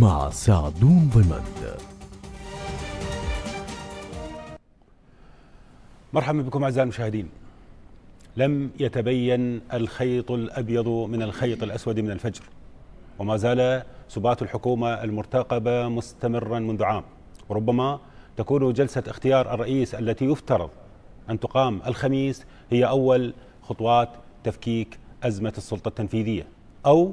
مع سعدون ضمند مرحبا بكم أعزائي المشاهدين لم يتبين الخيط الأبيض من الخيط الأسود من الفجر وما زال سبات الحكومة المرتقبة مستمرا منذ عام وربما تكون جلسة اختيار الرئيس التي يفترض أن تقام الخميس هي أول خطوات تفكيك أزمة السلطة التنفيذية أو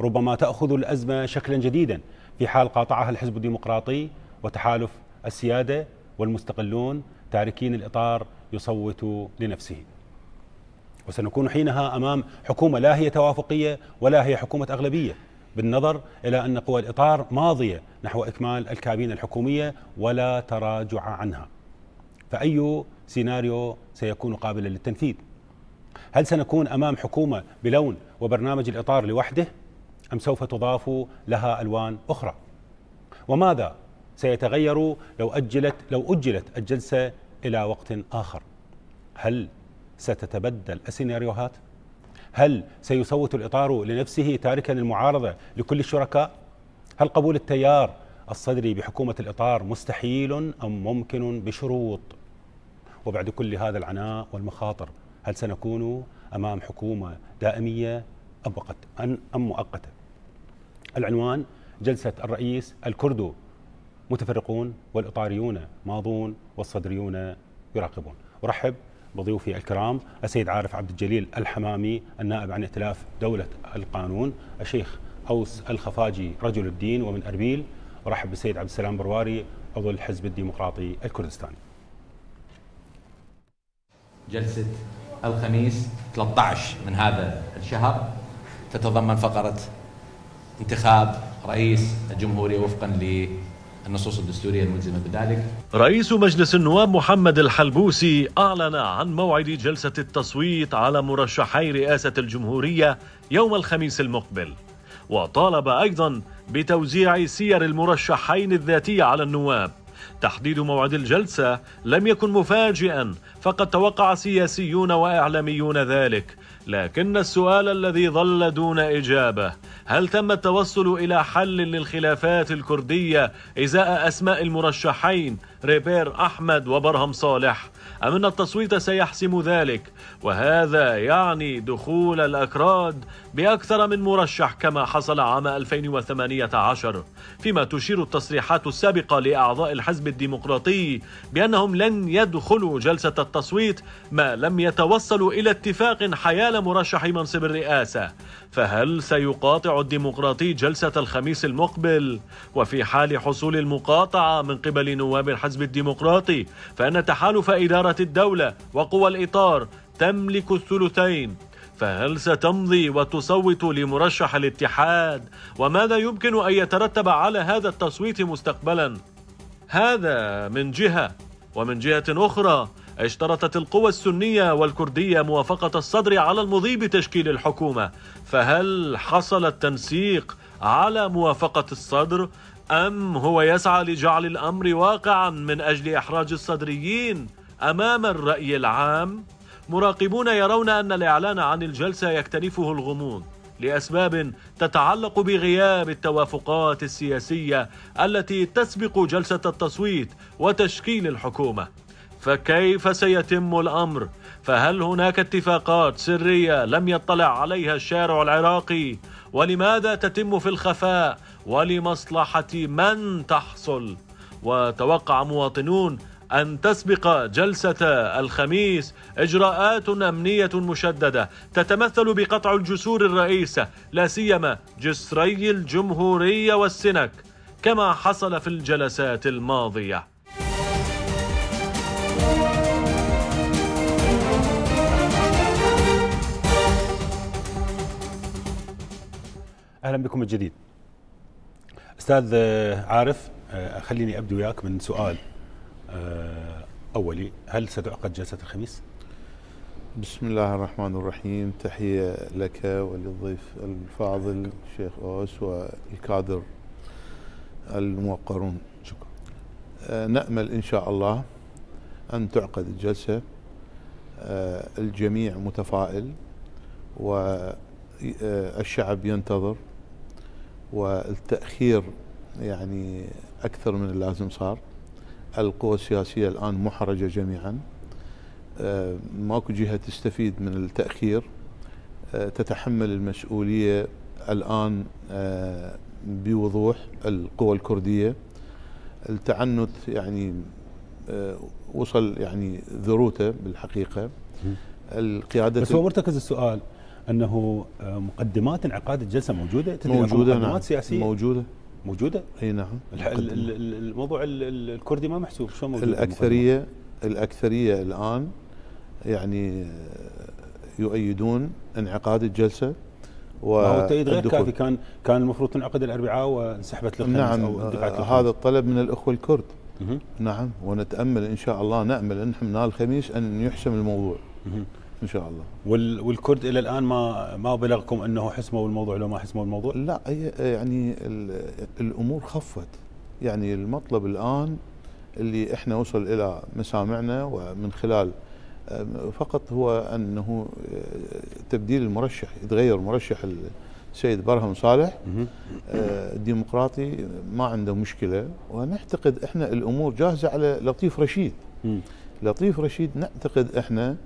ربما تأخذ الأزمة شكلا جديدا في حال قاطعها الحزب الديمقراطي وتحالف السيادة والمستقلون تاركين الإطار يصوت لنفسه وسنكون حينها أمام حكومة لا هي توافقية ولا هي حكومة أغلبية بالنظر إلى أن قوى الإطار ماضية نحو إكمال الكابينة الحكومية ولا تراجع عنها فأي سيناريو سيكون قابلا للتنفيذ هل سنكون أمام حكومة بلون وبرنامج الإطار لوحده أم سوف تضاف لها ألوان أخرى وماذا سيتغير لو أجلت لو أجلت الجلسة إلى وقت آخر هل ستتبدل السيناريوهات هل سيصوت الإطار لنفسه تاركا المعارضة لكل الشركاء هل قبول التيار الصدري بحكومة الإطار مستحيل أم ممكن بشروط وبعد كل هذا العناء والمخاطر هل سنكون أمام حكومة دائمية أم مؤقتة العنوان جلسة الرئيس الكرد متفرقون والإطاريون ماضون والصدريون يراقبون أرحب بضيوفي الكرام السيد عارف عبد الجليل الحمامي النائب عن ائتلاف دولة القانون الشيخ أوس الخفاجي رجل الدين ومن أربيل أرحب بالسيد عبد السلام برواري عضو الحزب الديمقراطي الكردستاني جلسة الخميس 13 من هذا الشهر تتضمن فقرة انتخاب رئيس الجمهورية وفقا للنصوص الدستورية الملزمة بذلك رئيس مجلس النواب محمد الحلبوسي أعلن عن موعد جلسة التصويت على مرشحي رئاسة الجمهورية يوم الخميس المقبل وطالب أيضا بتوزيع سير المرشحين الذاتية على النواب تحديد موعد الجلسة لم يكن مفاجئا فقد توقع سياسيون وإعلاميون ذلك لكن السؤال الذي ظل دون إجابة هل تم التوصل إلى حل للخلافات الكردية إزاء أسماء المرشحين ريبير أحمد وبرهم صالح أم أن التصويت سيحسم ذلك وهذا يعني دخول الأكراد بأكثر من مرشح كما حصل عام 2018 فيما تشير التصريحات السابقة لأعضاء الحزب الديمقراطي بأنهم لن يدخلوا جلسة التصويت ما لم يتوصلوا إلى اتفاق حيال مرشح منصب الرئاسة فهل سيقاطع الديمقراطي جلسة الخميس المقبل؟ وفي حال حصول المقاطعة من قبل نواب الحزب الديمقراطي فأن تحالف إدارة إدارة الدولة وقوى الإطار تملك الثلثين فهل ستمضي وتصوت لمرشح الاتحاد وماذا يمكن أن يترتب على هذا التصويت مستقبلا هذا من جهة ومن جهة أخرى اشترطت القوى السنية والكردية موافقة الصدر على المضي بتشكيل الحكومة فهل حصل التنسيق على موافقة الصدر أم هو يسعى لجعل الأمر واقعا من أجل إحراج الصدريين؟ أمام الرأي العام مراقبون يرون أن الإعلان عن الجلسة يكتنفه الغموض لأسباب تتعلق بغياب التوافقات السياسية التي تسبق جلسة التصويت وتشكيل الحكومة فكيف سيتم الامر فهل هناك اتفاقات سريه لم يطلع عليها الشارع العراقي ولماذا تتم في الخفاء ولمصلحه من تحصل وتوقع مواطنون أن تسبق جلسة الخميس إجراءات أمنية مشددة تتمثل بقطع الجسور الرئيسة لا سيما جسري الجمهورية والسنك كما حصل في الجلسات الماضية أهلا بكم الجديد أستاذ عارف خليني أبدو وياك من سؤال آه، أولي هل ستعقد جلسة الخميس؟ بسم الله الرحمن الرحيم تحية لك وللضيف الفاضل الشيخ أوس والكادر الموقرون شكرا آه، نأمل إن شاء الله أن تعقد الجلسة آه، الجميع متفائل والشعب ينتظر والتأخير يعني أكثر من اللازم صار القوى السياسية الآن محرجة جميعا آه، ماكو جهة تستفيد من التأخير آه، تتحمل المسؤولية الآن آه، بوضوح القوى الكردية التعنت يعني وصل يعني ذروته بالحقيقة القيادة بس هو مرتكز السؤال أنه مقدمات انعقاد الجلسة موجودة موجودة مقدمات نعم سياسية موجودة موجوده اي نعم الموضوع الكردي ما محسوب شو موجود الاكثريه المقدمة. الاكثريه الان يعني يؤيدون انعقاد الجلسه و هو التأييد غير كافي كان كان المفروض تنعقد الاربعاء وانسحبت للخميس نعم او هذا الطلب من الاخوه الكرد نعم ونتامل ان شاء الله نامل ان من الخميس ان يحسم الموضوع ان شاء الله وال والكرد الى الان ما ما بلغكم انه حسموا الموضوع لو ما حسموا الموضوع؟ لا يعني الامور خفت يعني المطلب الان اللي احنا وصل الى مسامعنا ومن خلال فقط هو انه تبديل المرشح يتغير مرشح السيد برهم صالح الديمقراطي ما عنده مشكله ونعتقد احنا الامور جاهزه على لطيف رشيد لطيف رشيد نعتقد احنا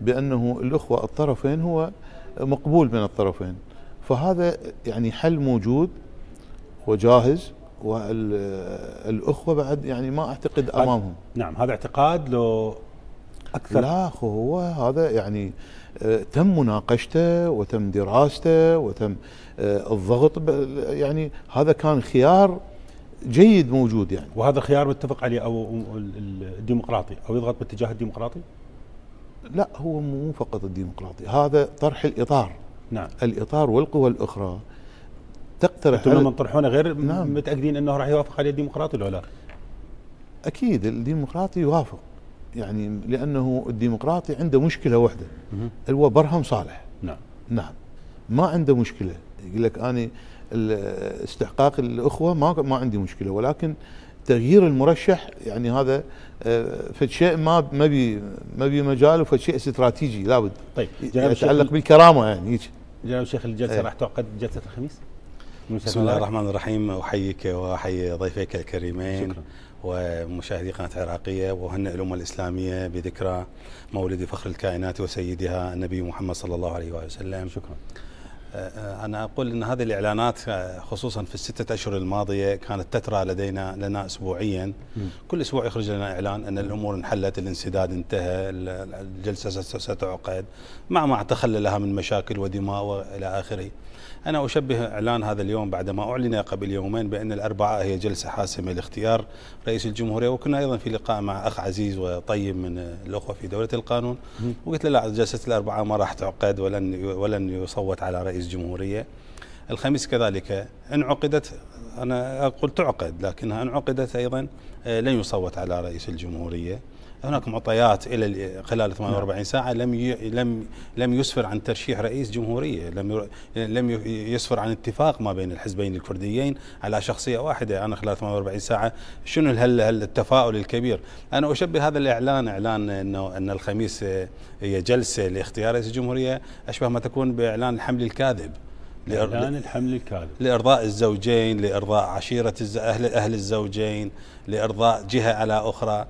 بانه الاخوه الطرفين هو مقبول من الطرفين فهذا يعني حل موجود وجاهز والاخوه بعد يعني ما اعتقد امامهم نعم هذا اعتقاد لو اكثر لا هو هذا يعني آه، تم مناقشته وتم دراسته وتم آه، الضغط يعني هذا كان خيار جيد موجود يعني وهذا خيار متفق عليه او الديمقراطي او يضغط باتجاه الديمقراطي لا هو مو فقط الديمقراطي هذا طرح الإطار نعم الإطار والقوى الأخرى تقترح انتم لما تطرحونه غير نعم. متاكدين انه راح يوافق عليه الديمقراطي ولا لا؟ اكيد الديمقراطي يوافق يعني لانه الديمقراطي عنده مشكله واحده هو برهم صالح نعم نعم ما عنده مشكله يقول لك انا استحقاق الاخوه ما ما عندي مشكله ولكن تغيير المرشح يعني هذا آه، فد شيء ما ما بي ما بي مجال وفشيء شيء استراتيجي لابد طيب يعني يتعلق بالكرامه يعني هيك جناب الشيخ الجلسه إيه. راح تعقد جلسه الخميس بسم الله الرحمن الرحيم احييك واحيي ضيفيك الكريمين شكرا. ومشاهدي قناة عراقية وهنئ الأمة الإسلامية بذكرى مولد فخر الكائنات وسيدها النبي محمد صلى الله عليه وسلم شكرا آه، أنا أقول أن هذه الإعلانات آه، خصوصا في الستة أشهر الماضية كانت تترى لدينا لنا أسبوعيا م. كل أسبوع يخرج لنا إعلان أن الأمور انحلت الانسداد انتهى الجلسة ستعقد مع ما تخلى لها من مشاكل ودماء وإلى آخره أنا أشبه إعلان هذا اليوم بعدما أعلن قبل يومين بأن الأربعاء هي جلسة حاسمة لاختيار رئيس الجمهورية وكنا أيضا في لقاء مع أخ عزيز وطيب من الأخوة في دولة القانون وقلت له لا جلسة الأربعاء ما راح تعقد ولن ولن يصوت على رئيس جمهورية الخميس كذلك إن عقدت أنا أقول تعقد لكنها إن عقدت أيضا آه، لن يصوت على رئيس الجمهورية هناك معطيات الى خلال 48 نعم. ساعه لم لم لم يسفر عن ترشيح رئيس جمهوريه، لم لم يسفر عن اتفاق ما بين الحزبين الكرديين على شخصيه واحده، انا خلال 48 ساعه شنو التفاؤل الكبير؟ انا اشبه هذا الاعلان اعلان انه ان الخميس هي جلسه لاختيار رئيس الجمهوريه اشبه ما تكون باعلان الحمل الكاذب. لإعلان الحمل الكاذب لإرضاء الزوجين لإرضاء عشيرة أهل أهل الزوجين لإرضاء جهة على أخرى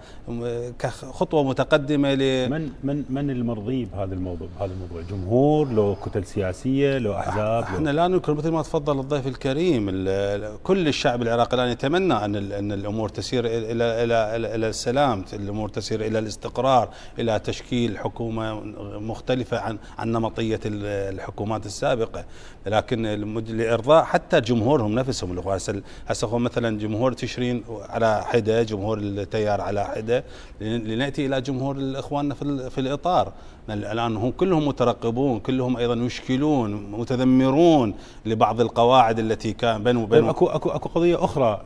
كخطوة متقدمة ل من من من المرضي بهذا الموضوع بهذا الموضوع جمهور لو كتل سياسية لو أحزاب احنا لو لا ننكر مثل ما تفضل الضيف الكريم كل الشعب العراقي الآن يتمنى أن أن الأمور تسير إلى إلى إلى, إلى السلام الأمور تسير إلى الاستقرار إلى تشكيل حكومة مختلفة عن عن نمطية الحكومات السابقة لكن لكن لارضاء حتى جمهورهم نفسهم اللي هسه هسه مثلا جمهور تشرين على حده جمهور التيار على حده لناتي الى جمهور اخواننا في, في الاطار الان هم كلهم مترقبون كلهم ايضا يشكلون متذمرون لبعض القواعد التي كان بين وبين طيب، اكو اكو اكو قضيه اخرى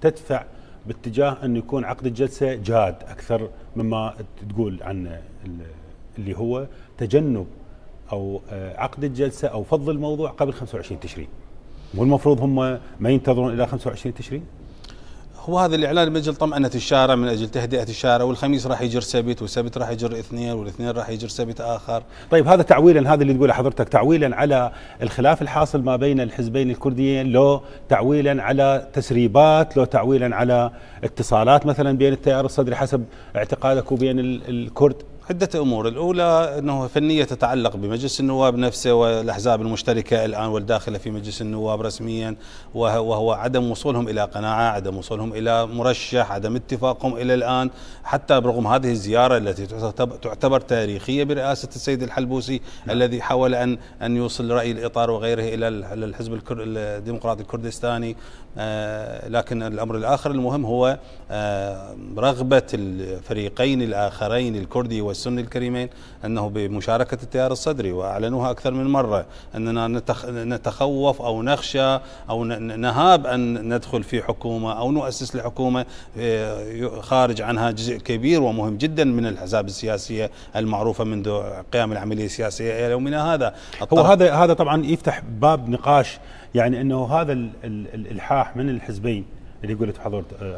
تدفع باتجاه ان يكون عقد الجلسه جاد اكثر مما تقول عنه اللي هو تجنب او آه، عقد الجلسه او فض الموضوع قبل 25 تشرين والمفروض هم ما ينتظرون الى 25 تشرين هو هذا الاعلان من اجل طمانه الشارع من اجل تهدئه الشارع والخميس راح يجر سبت والسبت راح يجر اثنين والاثنين راح يجر سبت اخر. طيب هذا تعويلا هذا اللي تقوله حضرتك تعويلا على الخلاف الحاصل ما بين الحزبين الكرديين لو تعويلا على تسريبات لو تعويلا على اتصالات مثلا بين التيار الصدري حسب اعتقادك وبين الكرد عدة أمور الأولى أنه فنية تتعلق بمجلس النواب نفسه والأحزاب المشتركة الآن والداخلة في مجلس النواب رسميا وهو عدم وصولهم إلى قناعة عدم وصولهم إلى مرشح عدم اتفاقهم إلى الآن حتى برغم هذه الزيارة التي تعتبر تاريخية برئاسة السيد الحلبوسي نعم. الذي حاول أن أن يوصل رأي الإطار وغيره إلى الحزب الديمقراطي الكردستاني آه، لكن الأمر الآخر المهم هو آه، رغبة الفريقين الآخرين الكردي السني الكريمين أنه بمشاركة التيار الصدري وأعلنوها أكثر من مرة أننا نتخوف أو نخشى أو نهاب أن ندخل في حكومة أو نؤسس لحكومة آه، خارج عنها جزء كبير ومهم جدا من الاحزاب السياسية المعروفة منذ قيام العملية السياسية إلى يومنا هذا هو هذا هذا طبعا يفتح باب نقاش يعني أنه هذا الإلحاح من الحزبين اللي قلت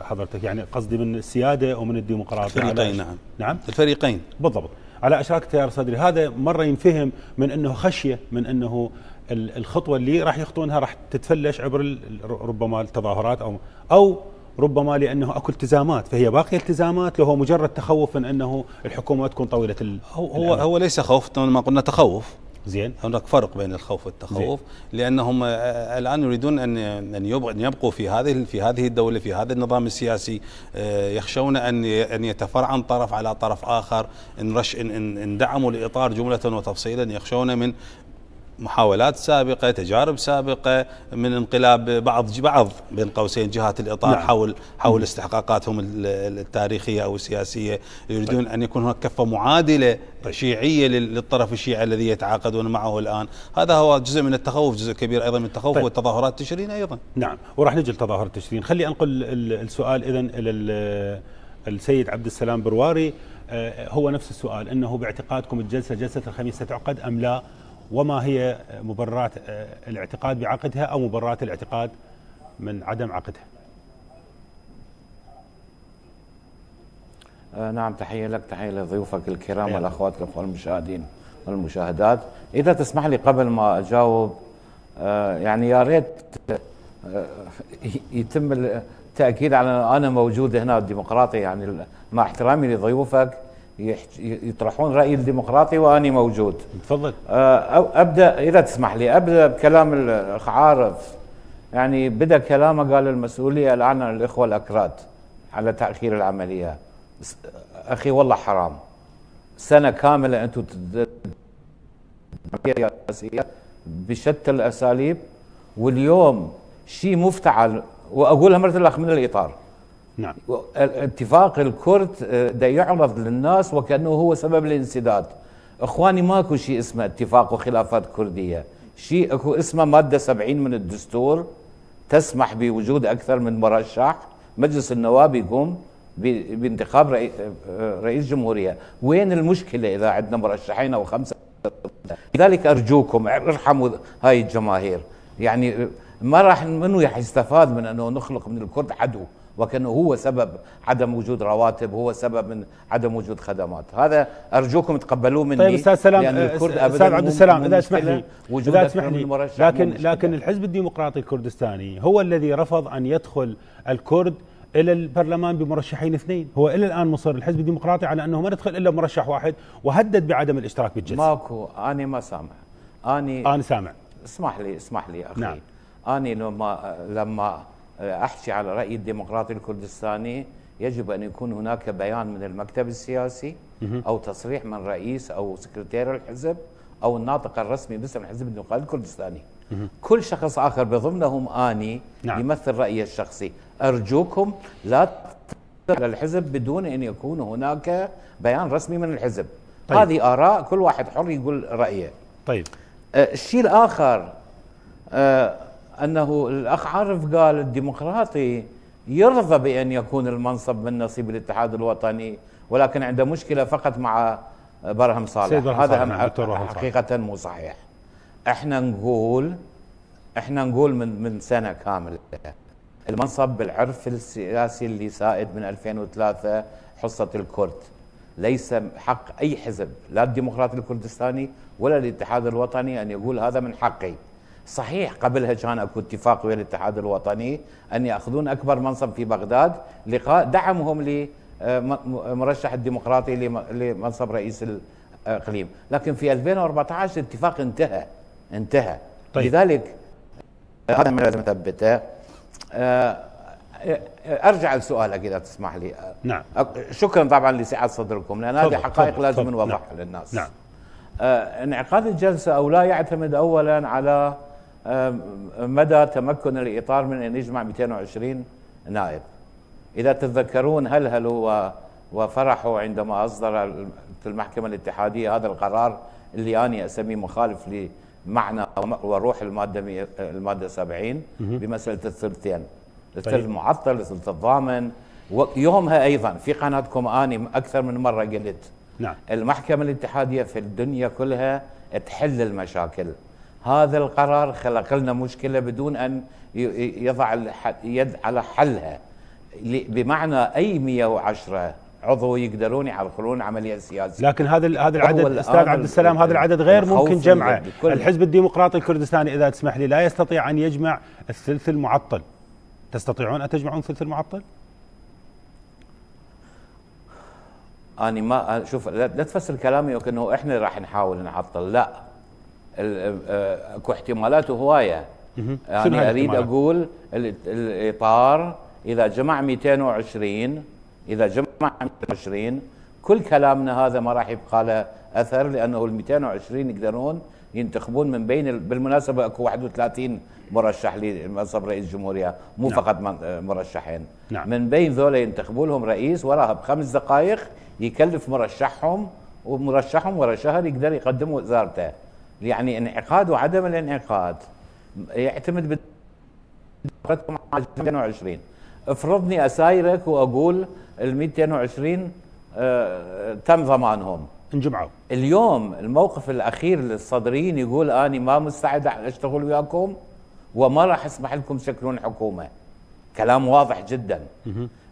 حضرتك يعني قصدي من السياده ومن الديمقراطيه الفريقين نعم نعم الفريقين بالضبط على اشراك تيار صدري هذا مره ينفهم من انه خشيه من انه الخطوه اللي راح يخطونها راح تتفلش عبر ربما التظاهرات او او ربما لانه اكو التزامات فهي باقيه التزامات لو هو مجرد تخوف من انه الحكومه تكون طويله هو, هو ليس خوف ما قلنا تخوف زين هناك فرق بين الخوف والتخوف لانهم آه، آه، الان يريدون ان ان يبقوا في هذه في هذه الدوله في هذا النظام السياسي آه، يخشون ان ان يتفرعن طرف على طرف اخر ان رش ان, إن دعموا الاطار جمله وتفصيلا يخشون من محاولات سابقه تجارب سابقه من انقلاب بعض بعض بين قوسين جهات الاطار نعم. حول حول استحقاقاتهم التاريخيه او السياسيه يريدون طيب. ان يكون هناك كفه معادله طيب. شيعيه للطرف الشيعي الذي يتعاقدون معه الان هذا هو جزء من التخوف جزء كبير ايضا من التخوف طيب. والتظاهرات تشرين ايضا نعم وراح نجي لتظاهرات تشرين خلي انقل السؤال اذا الى السيد عبد السلام برواري آه، هو نفس السؤال انه باعتقادكم الجلسه جلسه الخميس ستعقد ام لا وما هي مبررات آه، الاعتقاد بعقدها او مبررات الاعتقاد من عدم عقدها. آه، نعم تحيه لك تحيه لضيوفك الكرام والاخوات الاخوه المشاهدين والمشاهدات اذا تسمح لي قبل ما اجاوب آه، يعني يا ريت يتم التاكيد على انا موجود هنا الديمقراطي يعني مع احترامي لضيوفك يطرحون رأي الديمقراطي وأني موجود تفضل آه، أبدأ إذا تسمح لي أبدأ بكلام الأخ عارف يعني بدأ كلامه قال المسؤولية الآن على الإخوة الأكراد على تأخير العملية أخي والله حرام سنة كاملة أنتم بشتى الأساليب واليوم شيء مفتعل وأقولها مرة الأخ من الإطار نعم اتفاق الكرد ده آه، يعرض للناس وكأنه هو سبب الانسداد اخواني ماكو شيء اسمه اتفاق وخلافات كرديه شيء اكو اسمه ماده 70 من الدستور تسمح بوجود اكثر من مرشح مجلس النواب يقوم بانتخاب آه، آه، رئيس جمهوريه وين المشكله اذا عندنا مرشحين او خمسه لذلك ارجوكم ارحموا هاي الجماهير يعني ما راح منو يستفاد من انه نخلق من الكرد عدو وكانه هو سبب عدم وجود رواتب هو سبب من عدم وجود خدمات هذا ارجوكم تقبلوه مني طيب استاذ سلام لان الكرد ابدا استاذ عبد السلام اذا اسمح لي اذا اسمح لي لكن لكن الحزب الديمقراطي الكردستاني هو الذي رفض ان يدخل الكرد الى البرلمان بمرشحين اثنين، هو الى الان مصر الحزب الديمقراطي على انه ما ندخل الا مرشح واحد وهدد بعدم الاشتراك بالجلسه. ماكو انا ما سامع. اني انا سامع. اسمح لي اسمح لي اخي. نعم. اني لما لما احكي على راي الديمقراطي الكردستاني يجب ان يكون هناك بيان من المكتب السياسي او تصريح من رئيس او سكرتير الحزب او الناطق الرسمي باسم الحزب الديمقراطي الكردستاني كل شخص اخر بضمنهم اني نعم. يمثل رايي الشخصي ارجوكم لا للحزب بدون ان يكون هناك بيان رسمي من الحزب طيب. هذه اراء كل واحد حر يقول رايه طيب آه، الشيء الاخر آه انه الاخ عارف قال الديمقراطي يرضى بان يكون المنصب من نصيب الاتحاد الوطني ولكن عنده مشكله فقط مع برهم صالح سيد هذا نعم، صالح. حقيقه مو صحيح احنا نقول احنا نقول من من سنه كامله المنصب بالعرف السياسي اللي سائد من 2003 حصه الكرد ليس حق اي حزب لا الديمقراطي الكردستاني ولا الاتحاد الوطني ان يقول هذا من حقي صحيح قبلها كان اكو اتفاق ويا الاتحاد الوطني ان ياخذون اكبر منصب في بغداد لقاء دعمهم لمرشح آه، الديمقراطي لمنصب رئيس الاقليم، لكن في 2014 الاتفاق انتهى انتهى طيب. لذلك هذا ما لازم اثبته آه، آه، ارجع لسؤالك اذا تسمح لي نعم شكرا طبعا لسعه صدركم لان هذه حقائق لازم نوضحها نعم. للناس نعم انعقاد الجلسه او لا يعتمد اولا على مدى تمكن الاطار من ان يجمع 220 نائب. اذا تتذكرون هلهلوا وفرحوا عندما اصدر المحكمه الاتحاديه هذا القرار اللي انا اسميه مخالف لمعنى وروح الماده الماده 70 بمساله الثلثين. طيب. الثلث المعطل معطل، الثلث الضامن ويومها ايضا في قناتكم اني اكثر من مره قلت نعم المحكمه الاتحاديه في الدنيا كلها تحل المشاكل هذا القرار خلق لنا مشكله بدون ان يضع اليد على حلها بمعنى اي 110 عضو يقدرون يعرقلون عمليه سياسيه لكن هذا هذا العدد استاذ عبد السلام هذا العدد غير ممكن جمعه الحزب الديمقراطي الكردستاني اذا تسمح لي لا يستطيع ان يجمع الثلث المعطل تستطيعون ان تجمعون الثلث المعطل؟ اني ما شوف لا تفسر كلامي وكانه احنا راح نحاول نعطل لا آه، اكو احتمالات هوايه يعني اريد اقول الاطار اذا جمع 220 اذا جمع 220 كل كلامنا هذا ما راح يبقى له اثر لانه ال 220 يقدرون ينتخبون من بين بالمناسبه اكو 31 مرشح لمنصب رئيس الجمهوريه مو نعم. فقط آه، مرشحين نعم. من بين ذولا ينتخبوا لهم رئيس وراها بخمس دقائق يكلف مرشحهم ومرشحهم ورا شهر يقدر يقدم وزارته يعني انعقاد وعدم الانعقاد يعتمد ب 220 افرضني اسايرك واقول ال 220 آه تم ضمانهم انجمعوا اليوم الموقف الاخير للصدريين يقول اني ما مستعد اشتغل وياكم وما راح اسمح لكم تشكلون حكومه كلام واضح جدا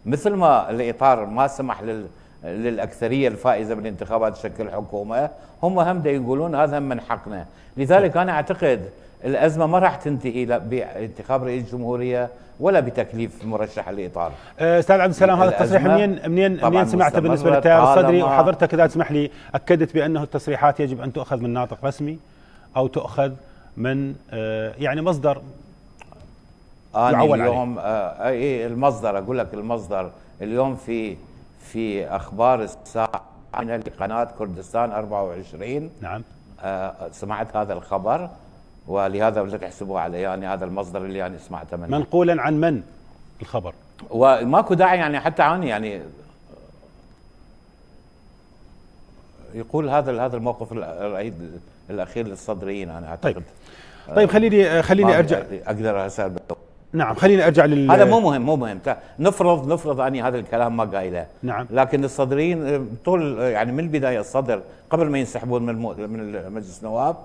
مثل ما الاطار ما سمح لل للأكثرية الفائزة بالانتخابات تشكل حكومة هم هم يقولون هذا من حقنا لذلك أنا أعتقد الازمه ما راح تنتهي لا بانتخاب رئيس الجمهورية ولا بتكليف مرشح الاطار. أه، استاذ عبد السلام هذا التصريح منين منين منين سمعته بالنسبه للتيار الصدري وحضرتك اذا تسمح لي اكدت بانه التصريحات يجب ان تؤخذ من ناطق رسمي او تؤخذ من أه، يعني مصدر أنا اليوم أه، المصدر اقول لك المصدر اليوم في في اخبار الساعه لقناه كردستان 24 نعم آه، سمعت هذا الخبر ولهذا لا تحسبوا علي يعني هذا المصدر اللي يعني سمعته منه منقولا عن من الخبر وماكو داعي يعني حتى عن يعني يقول هذا هذا الموقف الاخير للصدريين انا اعتقد طيب طيب خليني آه، خليني ارجع اقدر اسال نعم خليني ارجع لل هذا مو مهم مو مهم نفرض نفرض اني هذا الكلام ما قايله نعم لكن الصدريين آه، طول آه، يعني من البدايه الصدر قبل ما ينسحبون من المو... من مجلس النواب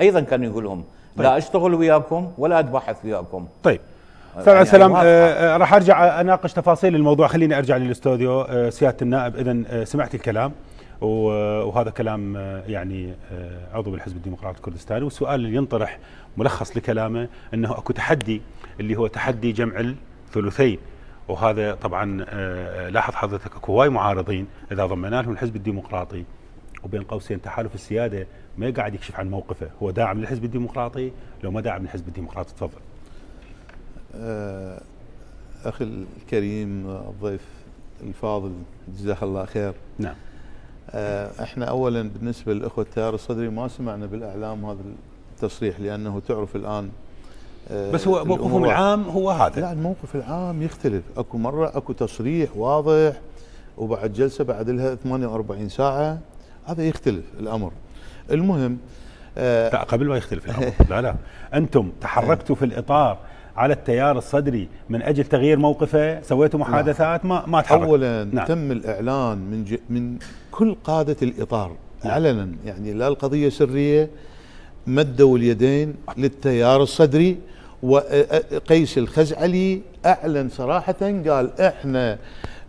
ايضا كانوا يقول لهم طيب. لا اشتغل وياكم ولا اتبحث وياكم طيب استاذ آه، يعني السلام آه راح ارجع اناقش تفاصيل الموضوع خليني ارجع للاستوديو آه سياده النائب اذا سمعت الكلام وهذا كلام يعني عضو بالحزب الديمقراطي الكردستاني والسؤال اللي ينطرح ملخص لكلامه انه اكو تحدي اللي هو تحدي جمع الثلثين وهذا طبعا آه، آه، لاحظ حضرتك اكو هواي معارضين اذا ضمنا لهم الحزب الديمقراطي وبين قوسين تحالف السياده ما قاعد يكشف عن موقفه هو داعم للحزب الديمقراطي لو ما داعم للحزب الديمقراطي تفضل آه، اخي الكريم الضيف الفاضل جزاه الله خير نعم احنا اولا بالنسبه للاخوه التيار الصدري ما سمعنا بالاعلام هذا التصريح لانه تعرف الان آه، بس هو موقفهم العام هو هذا لا الموقف العام يختلف اكو مره اكو تصريح واضح وبعد جلسه بعد لها 48 ساعه هذا يختلف الامر المهم آه لا قبل ما يختلف الامر لا لا انتم تحركتوا في الاطار على التيار الصدري من اجل تغيير موقفه سويتوا نعم. محادثات ما ما تحرك اولا نعم. تم الاعلان من من كل قاده الاطار نعم. علنا يعني لا القضيه سريه مدوا اليدين للتيار الصدري وقيس الخزعلي اعلن صراحه قال احنا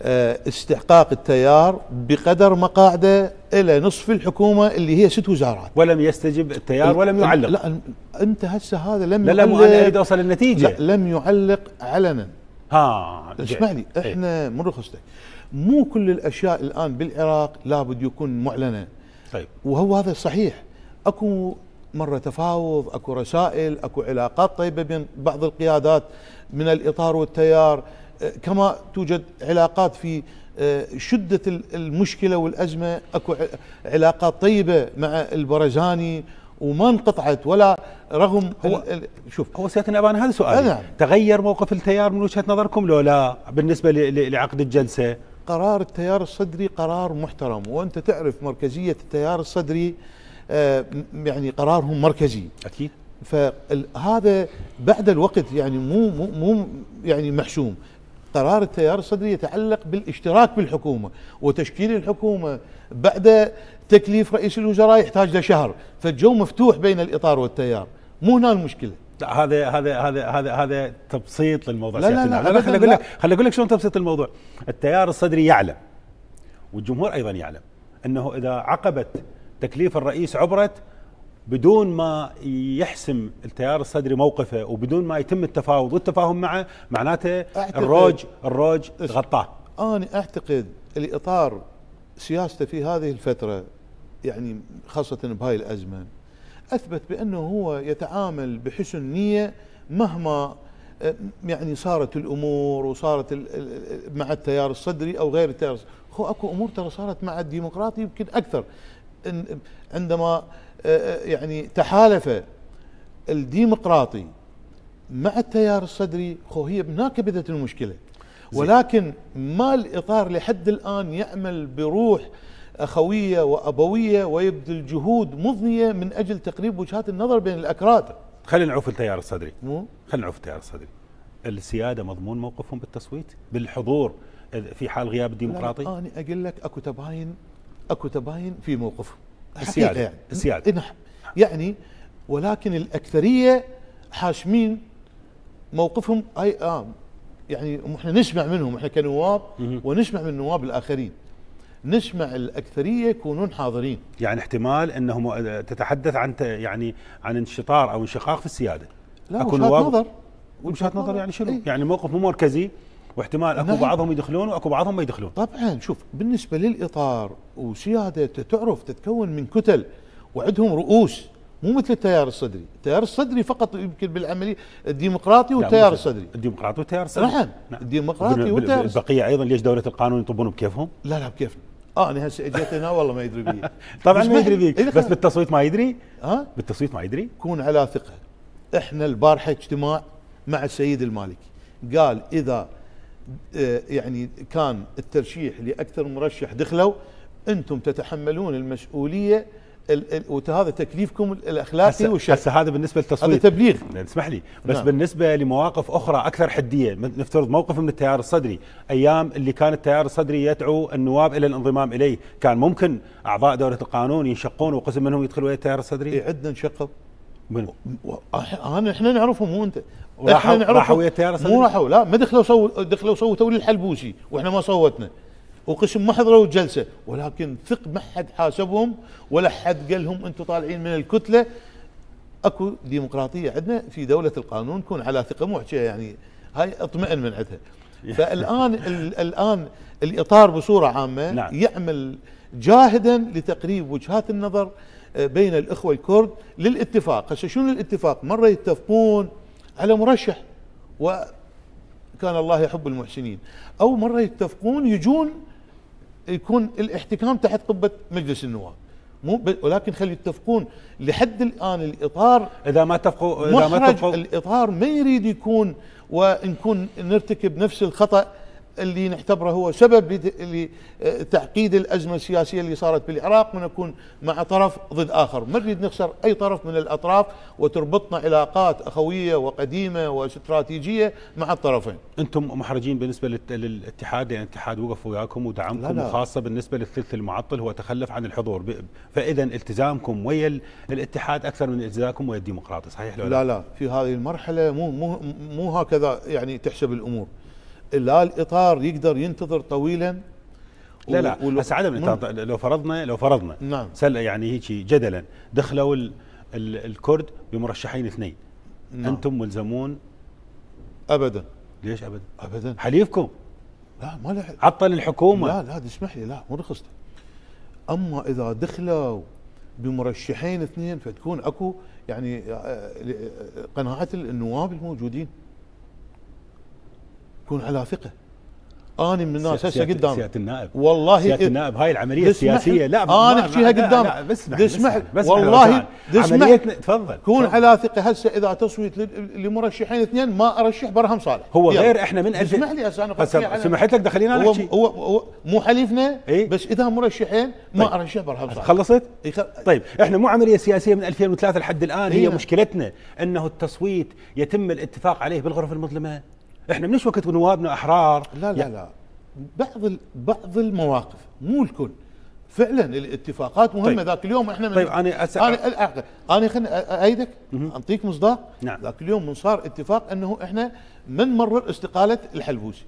آه، استحقاق التيار بقدر مقاعده الى نصف الحكومه اللي هي ست وزارات ولم يستجب التيار ولم يعلق لا انت هسه هذا لم لا يعلق لا انا اريد اوصل للنتيجه لا لم يعلق علنا ها اسمعني إيه. احنا من رخصتك مو كل الاشياء الان بالعراق لابد يكون معلنه طيب وهو هذا صحيح اكو مرة تفاوض أكو رسائل أكو علاقات طيبة بين بعض القيادات من الإطار والتيار أه، كما توجد علاقات في أه، شدة المشكلة والأزمة أكو علاقات طيبة مع البرزاني وما انقطعت ولا رغم هو الـ الـ شوف هو سيادة النائب هذا سؤال نعم تغير موقف التيار من وجهة نظركم لو لا بالنسبة لعقد الجلسة قرار التيار الصدري قرار محترم وأنت تعرف مركزية التيار الصدري آه، يعني قرارهم مركزي اكيد فهذا بعد الوقت يعني مو مو, مو يعني محسوم قرار التيار الصدري يتعلق بالاشتراك بالحكومه وتشكيل الحكومه بعد تكليف رئيس الوزراء يحتاج له شهر فالجو مفتوح بين الاطار والتيار مو هنا المشكله لا هذا هذا هذا هذا هذا تبسيط للموضوع لا لا لا, لا خليني اقول لك خليني اقول لك شلون تبسيط الموضوع التيار الصدري يعلم والجمهور ايضا يعلم انه اذا عقبت تكليف الرئيس عبرت بدون ما يحسم التيار الصدري موقفه وبدون ما يتم التفاوض والتفاهم معه معناته الروج الروج غطاه انا اعتقد الاطار سياسته في هذه الفتره يعني خاصه بهاي الازمه اثبت بانه هو يتعامل بحسن نيه مهما يعني صارت الامور وصارت مع التيار الصدري او غير التيار الصدري هو اكو امور ترى صارت مع الديمقراطي يمكن اكثر عندما آه، آه، يعني تحالف الديمقراطي مع التيار الصدري خو هي هناك بدت المشكله ولكن ما الاطار لحد الان يعمل بروح اخويه وابويه ويبذل جهود مضنيه من اجل تقريب وجهات النظر بين الاكراد. خلينا نعوف التيار الصدري. مو خلينا نعوف التيار الصدري. السياده مضمون موقفهم بالتصويت؟ بالحضور في حال غياب الديمقراطي؟ انا اقول لك اكو تباين اكو تباين في موقفهم حقيقه يعني السيادة. نعم يعني ولكن الاكثريه حاشمين موقفهم اي اه يعني احنا نسمع منهم احنا كنواب ونسمع من النواب الاخرين نسمع الاكثريه يكونون حاضرين يعني احتمال انهم آه، تتحدث عن يعني عن انشطار او انشقاق في السياده لا وجهات نظر وجهات نظر يعني شنو؟ ايه؟ يعني موقف مو مركزي واحتمال اكو نعم. بعضهم يدخلون واكو بعضهم ما يدخلون طبعا شوف بالنسبه للاطار وسيادته تعرف تتكون من كتل وعندهم رؤوس مو مثل التيار الصدري، التيار الصدري فقط يمكن بالعمليه الديمقراطي والتيار الصدري الديمقراطي والتيار الصدري نعم, نعم. الديمقراطي والتيار البقيه ايضا ليش دوله القانون يطبون بكيفهم؟ لا لا بكيفنا اه انا هسه اجيت هنا والله ما يدري بي طبعا ما يدري بيك بس بالتصويت ما يدري ها بالتصويت ما يدري كون على ثقه احنا البارحه اجتماع مع السيد المالكي قال اذا آه، يعني كان الترشيح لاكثر مرشح دخلوا انتم تتحملون المسؤوليه وهذا تكليفكم الاخلاقي والشرعي هسه هذا بالنسبه للتصويت هذا تبليغ اسمح لي بس نعم. بالنسبه لمواقف اخرى اكثر حديه نفترض موقف من التيار الصدري ايام اللي كان التيار الصدري يدعو النواب الى الانضمام اليه كان ممكن اعضاء دوله القانون ينشقون وقسم منهم يدخل ويا التيار الصدري إيه، عندنا انشقوا منو؟ انا آه، آه، احنا نعرفهم مو انت احنا نعرفهم راحوا ويا التيار مو راحوا لا ما دخلوا صوت دخلوا صوتوا للحلبوسي واحنا ما صوتنا وقسم ما حضروا الجلسه ولكن ثق ما حد حاسبهم ولا حد قال لهم انتم طالعين من الكتله اكو ديمقراطيه عندنا في دوله القانون كون على ثقه مو يعني هاي اطمئن من عندها فالان الان الاطار بصوره عامه نعم. يعمل جاهدا لتقريب وجهات النظر آه، بين الإخوة الكرد للاتفاق هسه شنو الاتفاق مرة يتفقون على مرشح وكان الله يحب المحسنين أو مرة يتفقون يجون يكون الاحتكام تحت قبة مجلس النواب مو ولكن خلي يتفقون لحد الان الاطار اذا ما اتفقوا اذا ما اتفقوا الاطار ما يريد يكون ونكون نرتكب نفس الخطا اللي نعتبره هو سبب لتعقيد آه، الازمه السياسيه اللي صارت بالعراق ونكون مع طرف ضد اخر، ما نريد نخسر اي طرف من الاطراف وتربطنا علاقات اخويه وقديمه واستراتيجيه مع الطرفين. انتم محرجين بالنسبه للاتحاد لان يعني الاتحاد وقف وياكم ودعمكم وخاصه بالنسبه للثلث المعطل هو تخلف عن الحضور، فاذا التزامكم ويا الاتحاد اكثر من التزامكم ويا الديمقراطيه، صحيح لا؟ لا لا في هذه المرحله مو مو مو هكذا يعني تحسب الامور. لا الاطار يقدر ينتظر طويلا لا لا ولو بس عدم الاطار لو فرضنا لو فرضنا نعم سل يعني هيك جدلا دخلوا ال ال الكرد بمرشحين اثنين نعم انتم ملزمون ابدا ليش ابدا؟ ابدا حليفكم لا ما لح... عطل الحكومه لا لا اسمح لي لا مو رخصتي اما اذا دخلوا بمرشحين اثنين فتكون اكو يعني آه، آه، قناعه النواب الموجودين يكون على ثقه انا من الناس هسه قدام سياده النائب والله سياده النائب هاي العمليه السياسيه لا انا احكيها قدام بس اسمح بس والله اسمح تفضل كون على ثقه هسه اذا تصويت لمرشحين اثنين ما ارشح برهم صالح هو يعني غير احنا من اجل اسمح لي هسه انا سمحت لك دخلينا هو, هو, هو مو حليفنا إيه؟ بس اذا مرشحين ما طيب ارشح برهم صالح خلصت؟ طيب احنا مو عمليه سياسيه من 2003 لحد الان هي مشكلتنا انه التصويت يتم الاتفاق عليه بالغرف المظلمه احنا مش وقت نوابنا احرار لا لا يعني لا بعض بعض المواقف مو الكل فعلا الاتفاقات مهمه طيب. ذاك اليوم احنا من طيب انا أسأل انا أعقل. انا خليني ايدك اعطيك مصداق نعم. ذاك اليوم من صار اتفاق انه احنا من مرر استقاله الحلبوسي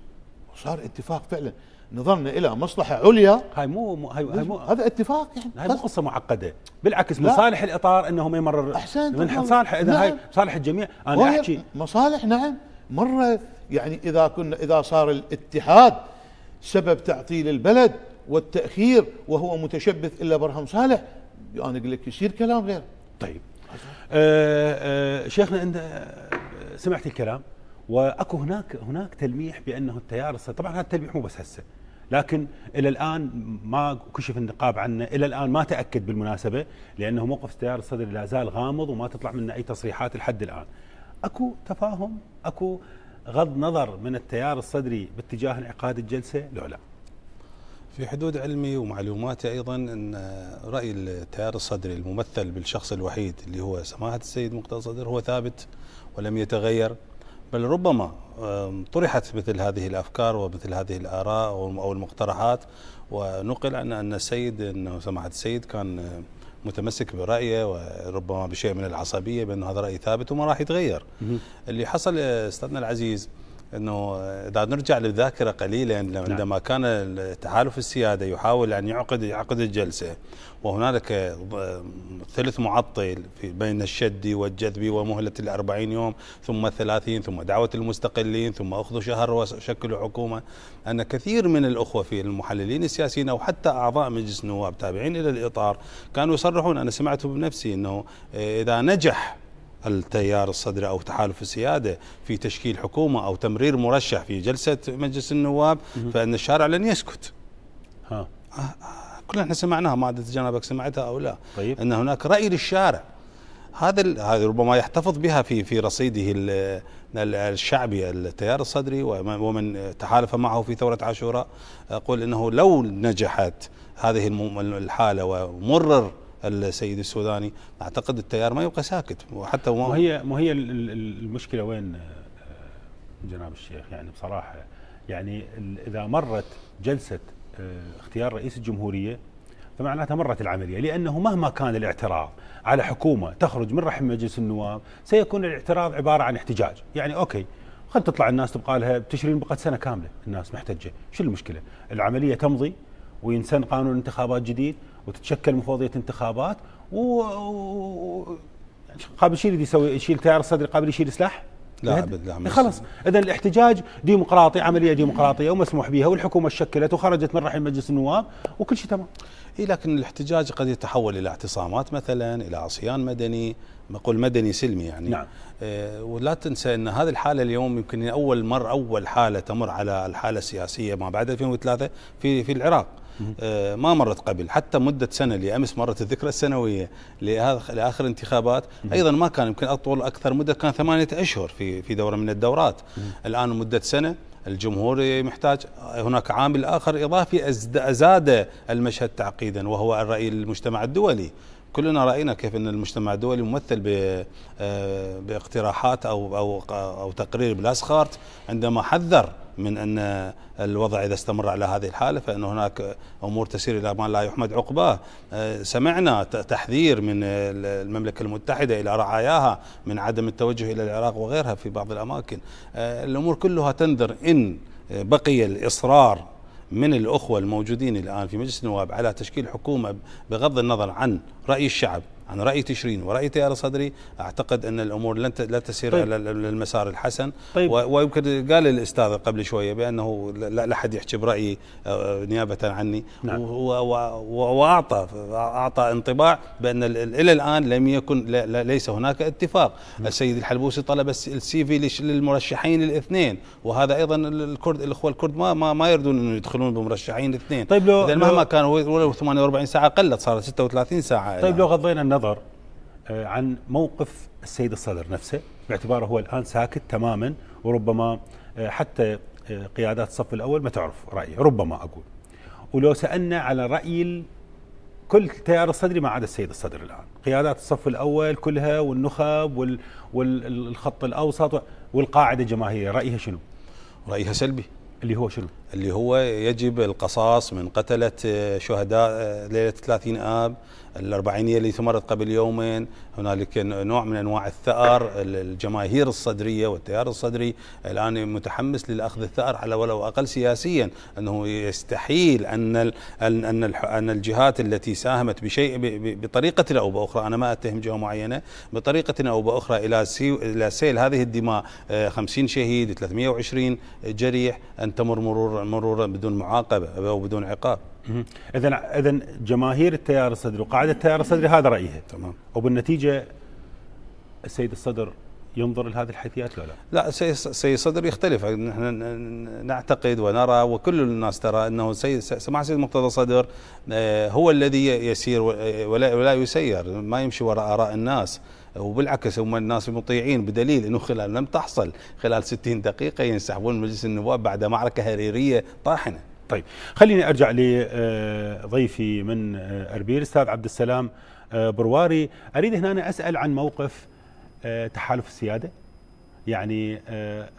وصار اتفاق فعلا نظرنا الى مصلحه عليا هاي مو, هاي, هاي مو هذا اتفاق يعني هاي مو قصه معقده بالعكس لا. مصالح الاطار انه ما يمرر احسنت من اذا نعم. هاي مصالح الجميع انا احكي مصالح نعم مره يعني إذا, كنا إذا صار الاتحاد سبب تعطيل البلد والتأخير وهو متشبث إلا برهم صالح أنا يعني أقول لك يصير كلام غير طيب أه أه شيخنا أنت آه، سمعت الكلام واكو هناك هناك تلميح بانه التيار طبعا هذا التلميح مو بس هسه لكن الى الان ما كشف النقاب عنه الى الان ما تاكد بالمناسبه لانه موقف التيار الصدري لا زال غامض وما تطلع منه اي تصريحات لحد الان اكو تفاهم اكو غض نظر من التيار الصدري باتجاه انعقاد الجلسه لو لا في حدود علمي ومعلوماتي ايضا ان راي التيار الصدري الممثل بالشخص الوحيد اللي هو سماحه السيد مقتدى الصدر هو ثابت ولم يتغير بل ربما طرحت مثل هذه الافكار ومثل هذه الاراء او المقترحات ونقل عن ان السيد انه سماحه السيد كان متمسك برايه وربما بشيء من العصبيه بان هذا راي ثابت وما راح يتغير اللي حصل استاذنا العزيز انه اذا نرجع للذاكره قليلا نعم. عندما نعم. كان تحالف السياده يحاول ان يعقد يعقد الجلسه وهنالك ثلث معطل في بين الشد والجذب ومهله الأربعين يوم ثم الثلاثين ثم دعوه المستقلين ثم اخذوا شهر وشكلوا حكومه ان كثير من الاخوه في المحللين السياسيين او حتى اعضاء مجلس النواب تابعين الى الاطار كانوا يصرحون انا سمعته بنفسي انه اذا نجح التيار الصدري أو تحالف السيادة في تشكيل حكومة أو تمرير مرشح في جلسة مجلس النواب فإن الشارع لن يسكت ها. آه، آه، كلنا احنا سمعناها ما ادري جنابك سمعتها او لا طيب. ان هناك راي للشارع هذا هذا ربما يحتفظ بها في في رصيده الشعبي التيار الصدري ومن تحالف معه في ثوره عاشوراء اقول انه لو نجحت هذه الحاله ومرر السيد السوداني اعتقد التيار ما يبقى ساكت وحتى ما هي ما هي المشكله وين آه، آه، جناب الشيخ يعني بصراحه يعني اذا مرت جلسه آه، اختيار رئيس الجمهوريه فمعناتها مرت العمليه لانه مهما كان الاعتراض على حكومه تخرج من رحم مجلس النواب سيكون الاعتراض عباره عن احتجاج، يعني اوكي خل تطلع الناس تبقى لها تشرين بقت سنه كامله الناس محتجه، شو المشكله؟ العمليه تمضي وينسن قانون انتخابات جديد وتتشكل مفوضيه انتخابات و, قابل يشيل يريد يسوي يشيل تيار الصدر قابل يشيل سلاح؟ لا ابد لا خلاص اذا الاحتجاج ديمقراطي عمليه ديمقراطيه ومسموح بها والحكومه شكلت وخرجت من رحم مجلس النواب وكل شيء تمام. اي لكن الاحتجاج قد يتحول الى اعتصامات مثلا الى عصيان مدني نقول مدني سلمي يعني نعم. آه، ولا تنسى ان هذه الحاله اليوم يمكن اول مر اول حاله تمر على الحاله السياسيه ما بعد 2003 في في العراق آه، ما مرت قبل حتى مدة سنة لأمس مرت الذكرى السنوية لآخر انتخابات أيضا ما كان يمكن أطول أكثر مدة كان ثمانية أشهر في في دورة من الدورات الآن مدة سنة الجمهور محتاج هناك عامل آخر إضافي أزاد المشهد تعقيدا وهو الرأي المجتمع الدولي كلنا راينا كيف ان المجتمع الدولي ممثل آه، باقتراحات او او او تقرير بلاسخارت عندما حذر من أن الوضع إذا استمر على هذه الحالة فإن هناك أمور تسير إلى ما لا يحمد عقباه آه، سمعنا تحذير من المملكة المتحدة إلى رعاياها من عدم التوجه إلى العراق وغيرها في بعض الأماكن آه، الأمور كلها تنذر إن بقي الإصرار من الأخوة الموجودين الآن في مجلس النواب على تشكيل حكومة بغض النظر عن رأي الشعب عن رأي تشرين ورأي تيار صدري أعتقد أن الأمور لن لا تسير طيب. على المسار الحسن طيب. ويمكن قال الأستاذ قبل شوية بأنه لا أحد يحكي برأيي آه، نيابة عني نعم. وأعطى أعطى انطباع بأن إلى الآن لم يكن ليس هناك اتفاق م. نعم. السيد الحلبوسي طلب السي في للمرشحين الاثنين وهذا أيضا الكرد الأخوة الكرد ما ما, ما يردون انه يدخلون بمرشحين اثنين طيب لو مهما كان ولو 48 ساعة قلت صارت 36 ساعة طيب لو غضينا النظر النظر آه، عن موقف السيد الصدر نفسه باعتباره هو الآن ساكت تماما وربما آه، حتى آه، قيادات الصف الأول ما تعرف رأيه ربما أقول ولو سألنا على رأي كل التيار الصدري ما عدا السيد الصدر الآن قيادات الصف الأول كلها والنخب والخط الأوسط والقاعدة الجماهيرية رأيها شنو؟ رأيها سلبي اللي هو شنو؟ اللي هو يجب القصاص من قتلة شهداء ليلة 30 آب الأربعينية اللي ثمرت قبل يومين هنالك نوع من أنواع الثأر الجماهير الصدرية والتيار الصدري الآن متحمس للأخذ الثأر على ولو أقل سياسيا أنه يستحيل أن أن أن الجهات التي ساهمت بشيء بطريقة أو بأخرى أنا ما أتهم جهة معينة بطريقة أو بأخرى إلى إلى سيل هذه الدماء 50 آه، شهيد 320 جريح أن تمر مرور مرورا بدون معاقبة أو بدون عقاب اذا اذا جماهير التيار الصدري وقاعده التيار الصدري هذا رايها تمام وبالنتيجه السيد الصدر ينظر لهذه الحيثيات ولا لا؟ لا السيد الصدر يختلف نحن نعتقد ونرى وكل الناس ترى انه سيد سماحه السيد مقتدى الصدر آه، هو الذي يسير آه، ولا ولا يسير ما يمشي وراء اراء الناس وبالعكس هم الناس المطيعين بدليل انه خلال لم تحصل خلال 60 دقيقه ينسحبون مجلس النواب بعد معركه هريريه طاحنه طيب خليني ارجع لضيفي من اربيل استاذ عبد السلام آه، برواري اريد هنا أنا اسال عن موقف آه، تحالف السياده يعني آه،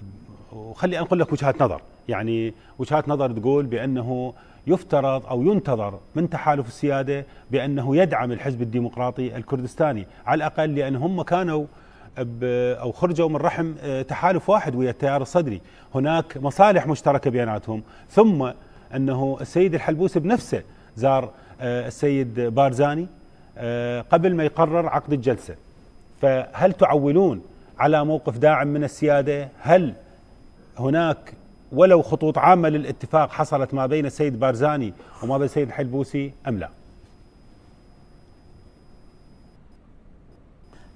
وخلي اقول لك وجهات نظر يعني وجهات نظر تقول بانه يفترض او ينتظر من تحالف السياده بانه يدعم الحزب الديمقراطي الكردستاني على الاقل لان هم كانوا او خرجوا من رحم تحالف واحد ويا التيار الصدري، هناك مصالح مشتركه بيناتهم، ثم أنه السيد الحلبوسي بنفسه زار آه، السيد بارزاني آه، قبل ما يقرر عقد الجلسة فهل تعولون على موقف داعم من السيادة هل هناك ولو خطوط عامة للاتفاق حصلت ما بين السيد بارزاني وما بين السيد الحلبوسي أم لا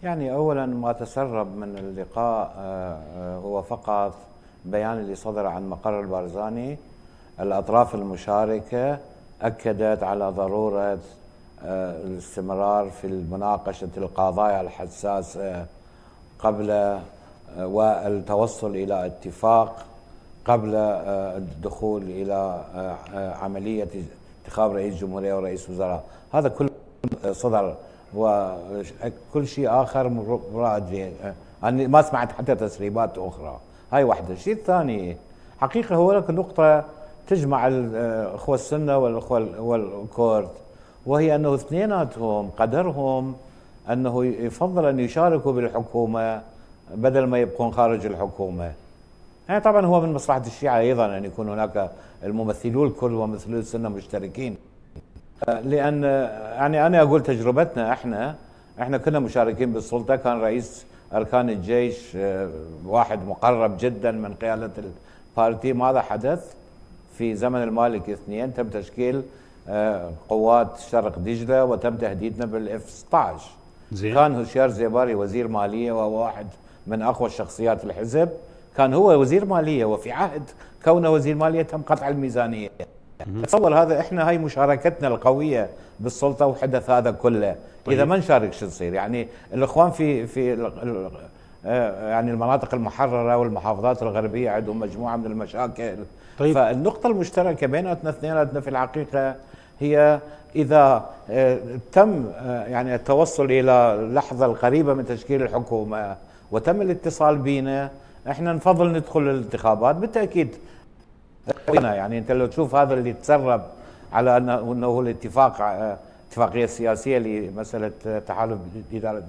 يعني أولا ما تسرب من اللقاء آه، هو فقط بيان اللي صدر عن مقر البارزاني الأطراف المشاركة أكدت على ضرورة آه، الاستمرار في مناقشة القضايا الحساسة قبل آه، والتوصل إلى اتفاق قبل آه، الدخول إلى عملية انتخاب رئيس جمهورية ورئيس وزراء هذا كل صدر وكل شيء آخر مراد أدري أنا ما سمعت حتى تسريبات أخرى هاي واحدة الشيء الثاني حقيقة هو لك نقطة تجمع الاخوه آه، السنه والاخوه والكورد وهي انه اثنيناتهم قدرهم انه يفضل ان يشاركوا بالحكومه بدل ما يبقون خارج الحكومه. يعني طبعا هو من مصلحه الشيعه ايضا ان يكون هناك الممثلون الكرد وممثلو السنه مشتركين. آه، لان آه، يعني انا اقول تجربتنا احنا احنا كنا مشاركين بالسلطه كان رئيس اركان الجيش واحد مقرب جدا من قياده البارتي ماذا حدث؟ في زمن المالك اثنين تم تشكيل آه، قوات شرق دجله وتم تهديدنا بالاف 16 زين. كان هشيار زيباري وزير ماليه وهو واحد من اقوى الشخصيات الحزب كان هو وزير ماليه وفي عهد كونه وزير ماليه تم قطع الميزانيه تصور هذا احنا هاي مشاركتنا القويه بالسلطه وحدث هذا كله طيب. اذا ما نشارك شو نصير يعني الاخوان في في آه، يعني المناطق المحرره والمحافظات الغربيه عندهم مجموعه من المشاكل طيب. فالنقطة المشتركة بيناتنا اثنيناتنا في الحقيقة هي إذا آه، تم آه، يعني التوصل إلى اللحظة القريبة من تشكيل الحكومة وتم الاتصال بينا احنا نفضل ندخل الانتخابات بالتأكيد آه، يعني انت لو تشوف هذا اللي تسرب على انه الاتفاق اتفاقية سياسية لمسألة تحالف إدارة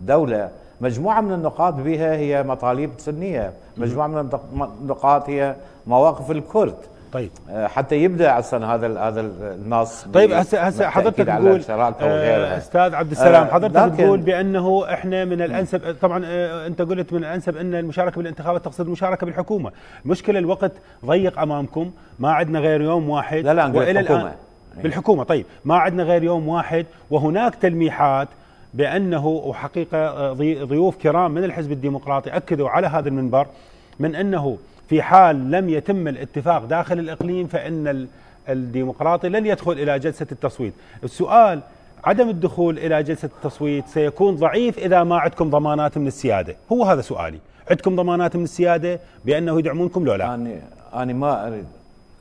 الدولة مجموعة من النقاط بها هي مطالب سنية مجموعة من النقاط هي مواقف الكرد طيب آه، حتى يبدا اصلا هذا هذا النص طيب هسه هسه حضرتك تقول آه، استاذ عبد السلام آه، حضرتك تقول بانه احنا من الانسب طبعا انت قلت من الانسب ان المشاركه بالانتخابات تقصد المشاركه بالحكومه، المشكله الوقت ضيق امامكم، ما عندنا غير يوم واحد لا لا والى الان بالحكومه طيب ما عندنا غير يوم واحد وهناك تلميحات بانه وحقيقه ضيوف كرام من الحزب الديمقراطي اكدوا على هذا المنبر من انه في حال لم يتم الاتفاق داخل الإقليم فإن الديمقراطي لن يدخل إلى جلسة التصويت السؤال عدم الدخول إلى جلسة التصويت سيكون ضعيف إذا ما عندكم ضمانات من السيادة هو هذا سؤالي عندكم ضمانات من السيادة بأنه يدعمونكم لو لا أنا, أنا ما أريد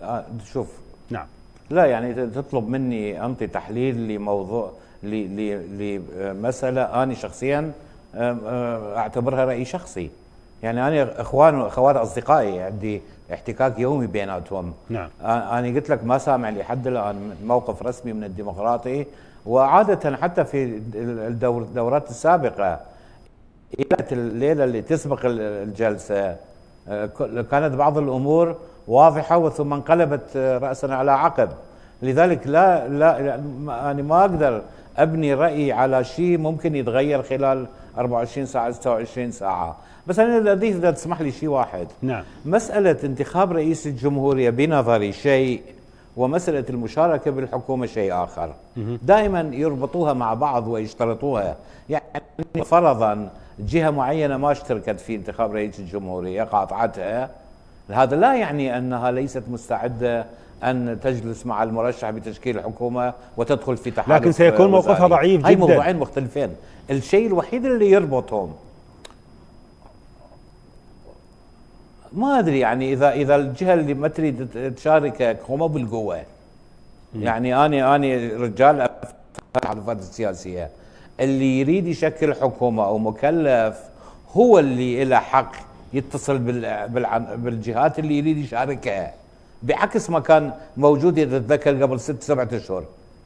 آه، شوف نعم لا يعني تطلب مني انطي تحليل لموضوع لمسألة أنا شخصيا أعتبرها رأي شخصي يعني انا اخوان واخوات اصدقائي عندي احتكاك يومي بيناتهم نعم آه، انا قلت لك ما سامع لحد الان موقف رسمي من الديمقراطي وعاده حتى في الدورات السابقه الليله اللي تسبق الجلسه آه، كانت بعض الامور واضحه وثم انقلبت آه، راسا على عقب لذلك لا لا انا يعني ما اقدر ابني رايي على شيء ممكن يتغير خلال 24 ساعه 26 ساعه بس انا بدي اذا تسمح لي شيء واحد نعم مساله انتخاب رئيس الجمهوريه بنظري شيء ومسألة المشاركة بالحكومة شيء آخر دائما يربطوها مع بعض ويشترطوها يعني فرضا جهة معينة ما اشتركت في انتخاب رئيس الجمهورية قاطعتها هذا لا يعني أنها ليست مستعدة أن تجلس مع المرشح بتشكيل الحكومة وتدخل في تحالف لكن سيكون موقفها ضعيف جدا هاي موضوعين مختلفين الشيء الوحيد اللي يربطهم ما ادري يعني اذا اذا الجهه اللي ما تريد تشاركك هم بالقوه يعني انا انا رجال الفرد السياسيه اللي يريد يشكل حكومه او مكلف هو اللي له حق يتصل بالجهات اللي يريد يشاركها بعكس ما كان موجود اذا تذكر قبل ست سبعة اشهر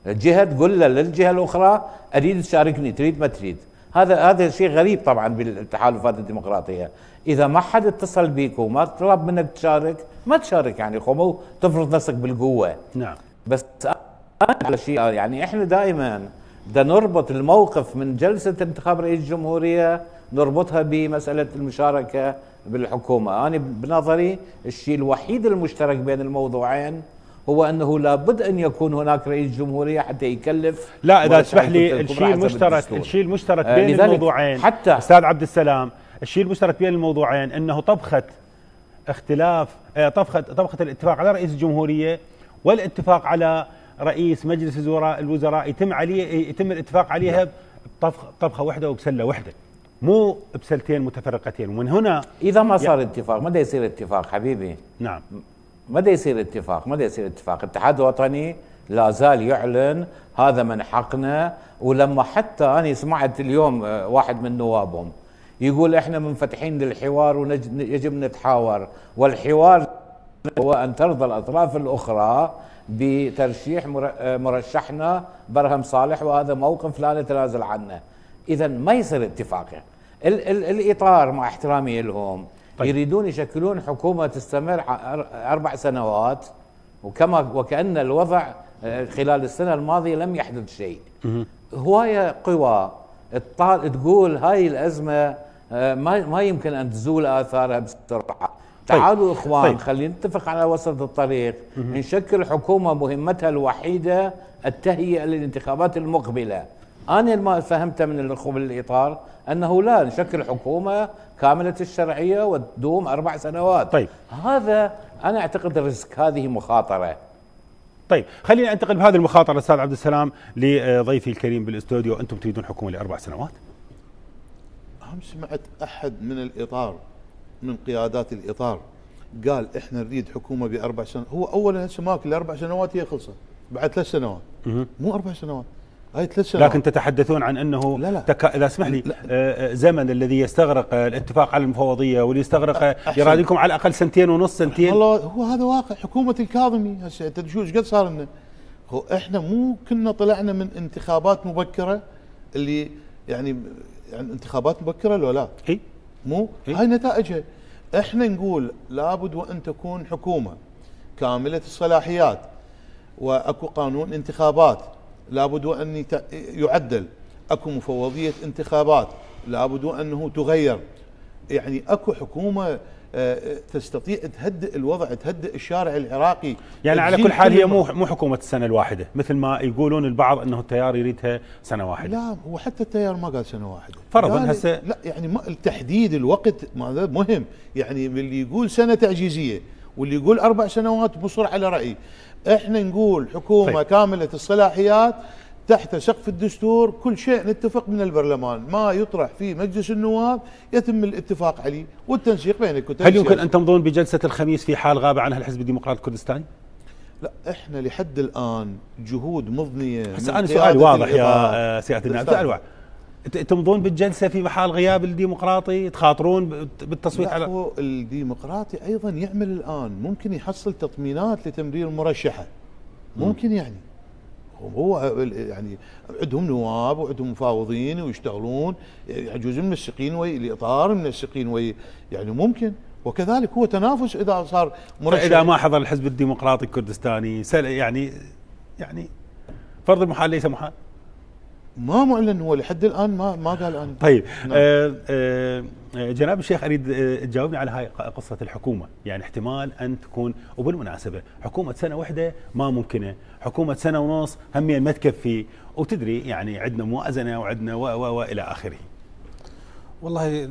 الجهه تقول للجهه الاخرى اريد تشاركني تريد ما تريد هذا هذا شيء غريب طبعا بالتحالفات الديمقراطيه اذا ما حد اتصل بيك وما طلب منك تشارك ما تشارك يعني خو مو تفرض نفسك بالقوه نعم بس على شيء يعني احنا دائما بدنا نربط الموقف من جلسه انتخاب رئيس الجمهوريه نربطها بمساله المشاركه بالحكومه انا بنظري الشيء الوحيد المشترك بين الموضوعين هو أنه لابد أن يكون هناك رئيس جمهورية حتى يكلف لا إذا تسمح لي الشيء المشترك الشيء آه، المشترك بين الموضوعين حتى أستاذ عبد السلام الشيء المشترك بين الموضوعين أنه طبخة اختلاف آه، طبخة طبخة الاتفاق على رئيس الجمهورية والاتفاق على رئيس مجلس الوزراء الوزراء يتم عليه يتم الاتفاق عليها نعم. بطبخ طبخه واحده وبسله واحده مو بسلتين متفرقتين ومن هنا اذا ما صار يعني اتفاق ماذا يصير اتفاق حبيبي نعم مدى يصير اتفاق مدى يصير اتفاق اتحاد وطني لا زال يعلن هذا من حقنا ولما حتى انا سمعت اليوم آه، واحد من نوابهم يقول احنا منفتحين للحوار ويجب نتحاور والحوار هو ان ترضى الاطراف الاخرى بترشيح آه، مرشحنا برهم صالح وهذا موقف لا نتنازل عنه اذا ما يصير اتفاق ال ال الاطار مع احترامي لهم طيب. يريدون يشكلون حكومه تستمر اربع سنوات وكما وكان الوضع آه، خلال السنه الماضيه لم يحدث شيء هوايه قوى تقول هاي الازمه آه، ما ما يمكن ان تزول اثارها بسرعه طيب. تعالوا طيب. اخوان طيب. خلينا نتفق على وسط الطريق نشكل حكومه مهمتها الوحيده التهيئه للانتخابات المقبله أنا ما فهمته من الأخوة بالإطار أنه لا نشكل حكومة كاملة الشرعية وتدوم أربع سنوات طيب هذا أنا أعتقد الريسك هذه مخاطرة طيب خليني انتقل بهذه المخاطره استاذ عبد السلام لضيفي الكريم بالاستوديو انتم تريدون حكومه لاربع سنوات؟ هم سمعت احد من الاطار من قيادات الاطار قال احنا نريد حكومه باربع سنوات هو اولا هسه الأربع سنوات هي خلصت بعد ثلاث سنوات مو اربع سنوات أي ثلاث سنوات لكن تتحدثون عن أنه لا لا تك... إذا اسمح لي لا. آه، آه، زمن الذي يستغرق الاتفاق على المفوضية واللي يستغرق يرادكم على الأقل سنتين ونص سنتين والله هو هذا واقع حكومة الكاظمي هسه أنت ايش قد صار لنا هو احنا مو كنا طلعنا من انتخابات مبكرة اللي يعني يعني انتخابات مبكرة لو لا اي مو هي؟ هاي نتائجها احنا نقول لابد وان تكون حكومة كاملة الصلاحيات واكو قانون انتخابات لابد ان يعدل أكو مفوضية انتخابات لابد انه تغير يعني أكو حكومة آه، تستطيع تهدئ الوضع تهدئ الشارع العراقي يعني على كل حال هي مو مو حكومه السنه الواحده مثل ما يقولون البعض انه التيار يريدها سنه واحده لا هو حتى التيار ما قال سنه واحده فرضا هسه لا يعني التحديد الوقت مهم يعني اللي يقول سنه تعجيزيه واللي يقول اربع سنوات بصر على رايي احنا نقول حكومه طيب. كامله الصلاحيات تحت سقف الدستور كل شيء نتفق من البرلمان ما يطرح في مجلس النواب يتم الاتفاق عليه والتنسيق بين الكتل هل يمكن أن تمضون بجلسة الخميس في حال غاب عنها الحزب الديمقراطي الكردستاني؟ لا احنا لحد الآن جهود مضنية هسه أنا سؤال واضح يا آه، سيادة النائب سؤال واضح تمضون بالجلسه في محال غياب الديمقراطي تخاطرون بالتصويت على هو الديمقراطي ايضا يعمل الان ممكن يحصل تطمينات لتمرير مرشحه ممكن يعني هو يعني عندهم نواب وعندهم مفاوضين ويشتغلون يجوز منسقين وي الاطار منسقين وي يعني ممكن وكذلك هو تنافس اذا صار مرشح اذا ما حضر الحزب الديمقراطي الكردستاني يعني يعني فرض المحال ليس محال ما معلن هو لحد الان ما ما قال انا طيب نعم. آه آه, آه، جناب الشيخ اريد آه، تجاوبني على هاي قصه الحكومه، يعني احتمال ان تكون وبالمناسبه حكومه سنه واحده ما ممكنه، حكومه سنه ونص هم ما تكفي وتدري يعني عندنا موازنه وعندنا و و الى اخره. والله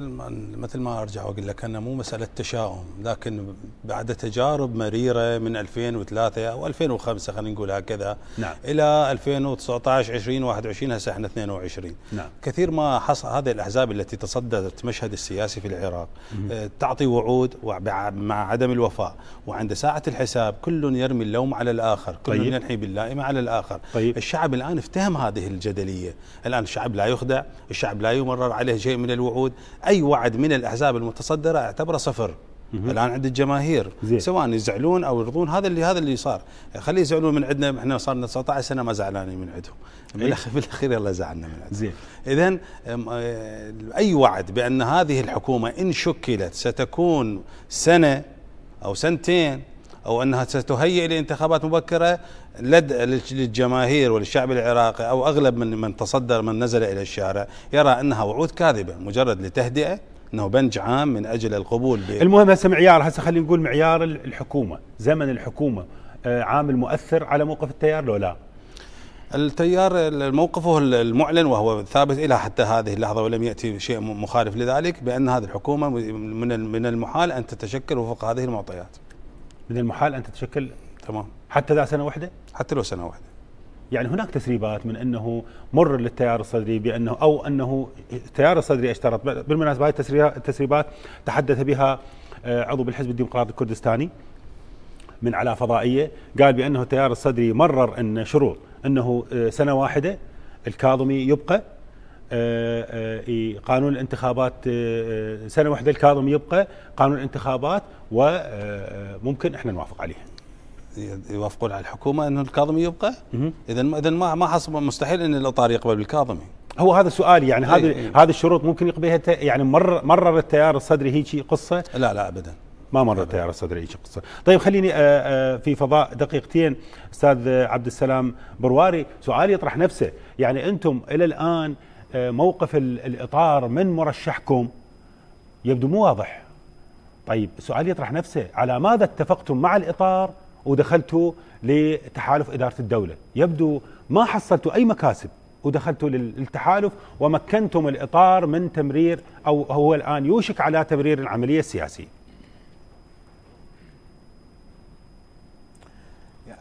مثل ما ارجع واقول لك انا مو مساله تشاؤم لكن بعد تجارب مريره من 2003 او 2005 خلينا نقول هكذا نعم. الى 2019 20 21 هسه احنا 22 نعم. كثير ما حصل هذه الاحزاب التي تصدرت المشهد السياسي في العراق آه، تعطي وعود مع عدم الوفاء وعند ساعه الحساب كل يرمي اللوم على الاخر كل طيب. ينحي باللائمه على الاخر طيب. الشعب الان افتهم هذه الجدليه الان الشعب لا يخدع الشعب لا يمرر عليه شيء من الوعود سعود اي وعد من الاحزاب المتصدره اعتبره صفر الان عند الجماهير زي. سواء يزعلون او يرضون هذا اللي هذا اللي صار خليه يزعلون من عندنا احنا صار لنا 19 سنه ما زعلانين من عندهم في إيه. الاخير يلا زعلنا من عندهم اذا آه، اي وعد بان هذه الحكومه ان شكلت ستكون سنه او سنتين او انها ستهيئ لانتخابات مبكره لدى للجماهير وللشعب العراقي او اغلب من من تصدر من نزل الى الشارع يرى انها وعود كاذبه مجرد لتهدئه انه بنج عام من اجل القبول ب... المهم هسه معيار هسه خلينا نقول معيار الحكومه زمن الحكومه آه، عامل مؤثر على موقف التيار لو لا التيار موقفه المعلن وهو ثابت الى حتى هذه اللحظه ولم ياتي شيء مخالف لذلك بان هذه الحكومه من من المحال ان تتشكل وفق هذه المعطيات. من المحال ان تتشكل تمام حتى ذا سنه واحده؟ حتى لو سنه واحده يعني هناك تسريبات من انه مر للتيار الصدري بانه او انه التيار الصدري اشترط بالمناسبه هذه التسريبات تحدث بها آه، عضو بالحزب الديمقراطي الكردستاني من على فضائيه قال بانه التيار الصدري مرر ان شروط انه آه، آه، سنه واحده الكاظمي يبقى قانون الانتخابات سنه واحده الكاظمي يبقى قانون الانتخابات وممكن احنا نوافق عليه يوافقون على الحكومه انه الكاظمي يبقى اذا اذا ما ما حصل مستحيل ان الاطار يقبل بالكاظمي هو هذا سؤالي يعني إيه، هذه إيه. هذه الشروط ممكن يقبلها يعني مر مرر التيار الصدري هيك قصه لا لا ابدا ما مر التيار الصدري هيك قصه طيب خليني آه، آه، في فضاء دقيقتين استاذ عبد السلام برواري سؤالي يطرح نفسه يعني انتم الى الان آه، موقف الاطار من مرشحكم يبدو مو واضح طيب سؤال يطرح نفسه على ماذا اتفقتم مع الاطار ودخلت لتحالف إدارة الدولة يبدو ما حصلت أي مكاسب ودخلت للتحالف ومكنتم الإطار من تمرير أو هو الآن يوشك على تمرير العملية السياسية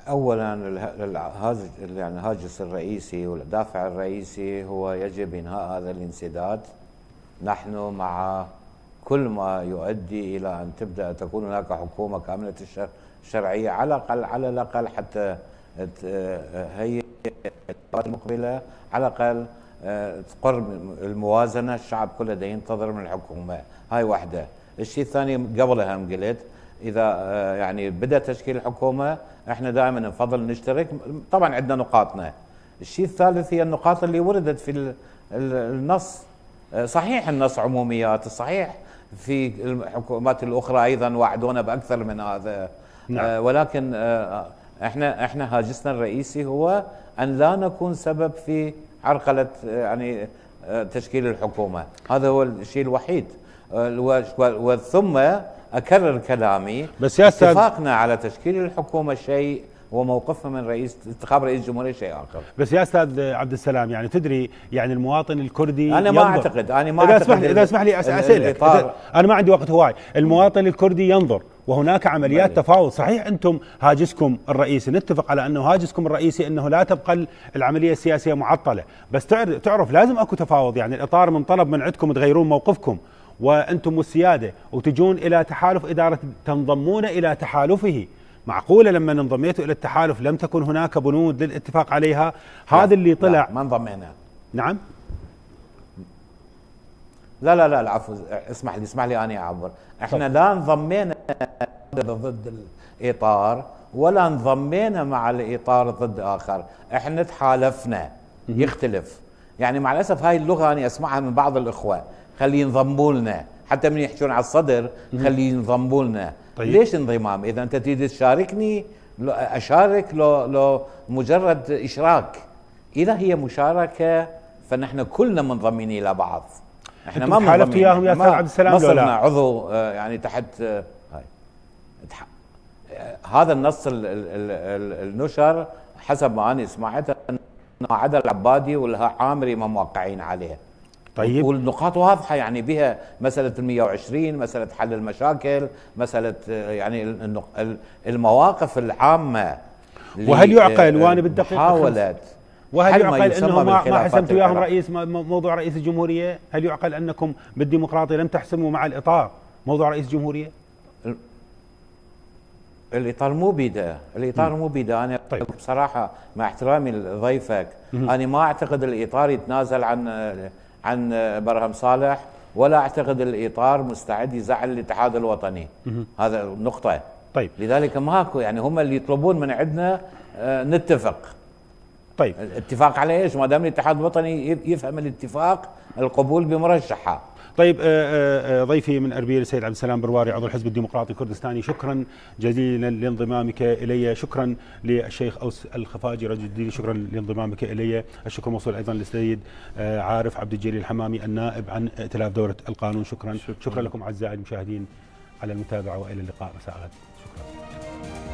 اولا الهاجس يعني الهاجس الرئيسي والدافع الرئيسي هو يجب انهاء هذا الانسداد نحن مع كل ما يؤدي الى ان تبدا تكون هناك حكومه كامله الشرح شرعية على الأقل على الأقل حتى هي الفترات المقبلة على الأقل آه، تقر الموازنة الشعب كله دا ينتظر من الحكومة هاي واحدة الشيء الثاني قبلها قلت إذا آه، يعني بدأ تشكيل الحكومة احنا دائما نفضل نشترك طبعا عندنا نقاطنا الشيء الثالث هي النقاط اللي وردت في النص آه، صحيح النص عموميات صحيح في الحكومات الأخرى أيضا وعدونا بأكثر من هذا نعم. آه، ولكن آه، احنا احنا هاجسنا الرئيسي هو ان لا نكون سبب في عرقله آه، يعني تشكيل الحكومه، هذا هو الشيء الوحيد وثم اكرر كلامي بس يا اتفاقنا على تشكيل الحكومه شيء وموقفنا من رئيس انتخاب رئيس الجمهوريه شيء اخر. بس يا استاذ عبد السلام يعني تدري يعني المواطن الكردي انا ما ينظر. اعتقد انا ما اذا اسمح لي اذا اسمح لي اسالك انا ما عندي وقت هواي، المواطن الكردي ينظر وهناك عمليات تفاوض صحيح أنتم هاجسكم الرئيسي نتفق على أنه هاجسكم الرئيسي أنه لا تبقى العملية السياسية معطلة بس تعرف لازم أكو تفاوض يعني الإطار من طلب من عندكم تغيرون موقفكم وأنتم والسيادة وتجون إلى تحالف إدارة تنضمون إلى تحالفه معقوله لما انضميتوا الى التحالف لم تكن هناك بنود للاتفاق عليها هذا اللي طلع ما انضمينا نعم لا لا لا العفو اسمح لي اسمح لي اني اعبر احنا لا انضمينا ضد الاطار ولا انضمينا مع الاطار ضد اخر احنا تحالفنا يختلف يعني مع الاسف هاي اللغه انا اسمعها من بعض الاخوه خلي ينضموا لنا حتى من يحكون على الصدر خلي ينضموا لنا طيب. ليش انضمام اذا انت تريد تشاركني اشارك لو لو مجرد اشراك اذا هي مشاركه فنحن كلنا منضمين الى بعض احنا ما حالفت وياهم يا عبد السلام ما صرنا عضو آه، يعني تحت آه، هاي آه، هذا النص ال ال النشر حسب ما انا سمعته عدا العبادي والها عامري ما موقعين عليها طيب والنقاط واضحه يعني بها مساله ال 120 مساله حل المشاكل مساله يعني المواقف العامه وهل يعقل وانا بدي محاوله وهل يعقل انه ما, ما حسمتوا وياهم رئيس موضوع رئيس الجمهوريه؟ هل يعقل انكم بالديمقراطيه لم تحسموا مع الاطار موضوع رئيس الجمهوريه؟ الاطار مو بيده الاطار مو بيده انا طيب. بصراحه مع احترامي لضيفك انا ما اعتقد الاطار يتنازل عن عن برهم صالح ولا اعتقد الاطار مستعد يزعل الاتحاد الوطني هذا نقطه طيب لذلك ماكو يعني هم اللي يطلبون من عندنا آه، نتفق طيب الاتفاق على ايش؟ ما دام الاتحاد الوطني يفهم الاتفاق القبول بمرشحه طيب آه، آه، آه، ضيفي من اربيل السيد عبد السلام برواري عضو الحزب الديمقراطي الكردستاني شكرا جزيلا لانضمامك الي شكرا للشيخ اوس الخفاجي رجل الدين شكرا لانضمامك الي الشكر موصول ايضا للسيد عارف عبد الجليل الحمامي النائب عن ائتلاف دوره القانون شكرا شكرا, شكرا لكم اعزائي المشاهدين على المتابعه والى اللقاء مساء الخير شكرا